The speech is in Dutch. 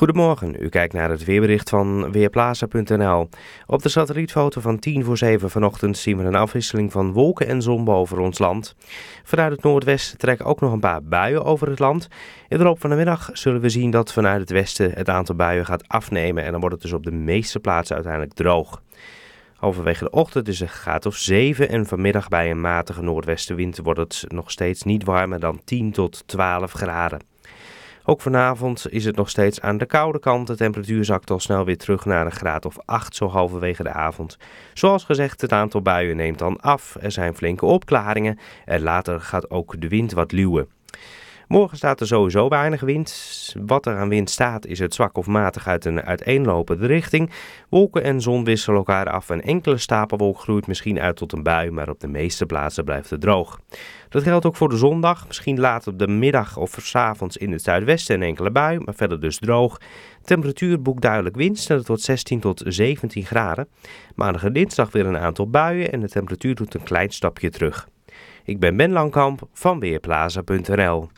Goedemorgen, u kijkt naar het weerbericht van Weerplaza.nl. Op de satellietfoto van 10 voor 7 vanochtend zien we een afwisseling van wolken en zon boven ons land. Vanuit het noordwesten trekken ook nog een paar buien over het land. In de loop van de middag zullen we zien dat vanuit het westen het aantal buien gaat afnemen en dan wordt het dus op de meeste plaatsen uiteindelijk droog. Overwege de ochtend is het graad of 7 en vanmiddag bij een matige noordwestenwind wordt het nog steeds niet warmer dan 10 tot 12 graden. Ook vanavond is het nog steeds aan de koude kant. De temperatuur zakt al snel weer terug naar een graad of 8, zo halverwege de avond. Zoals gezegd, het aantal buien neemt dan af. Er zijn flinke opklaringen en later gaat ook de wind wat luwen. Morgen staat er sowieso weinig wind. Wat er aan wind staat is het zwak of matig uit een uiteenlopende richting. Wolken en zon wisselen elkaar af. Een enkele stapelwolk groeit misschien uit tot een bui, maar op de meeste plaatsen blijft het droog. Dat geldt ook voor de zondag. Misschien laat op de middag of s'avonds avonds in het zuidwesten een enkele bui, maar verder dus droog. Temperatuur boekt duidelijk winst en het wordt 16 tot 17 graden. Maandag en dinsdag weer een aantal buien en de temperatuur doet een klein stapje terug. Ik ben Ben Langkamp van Weerplaza.nl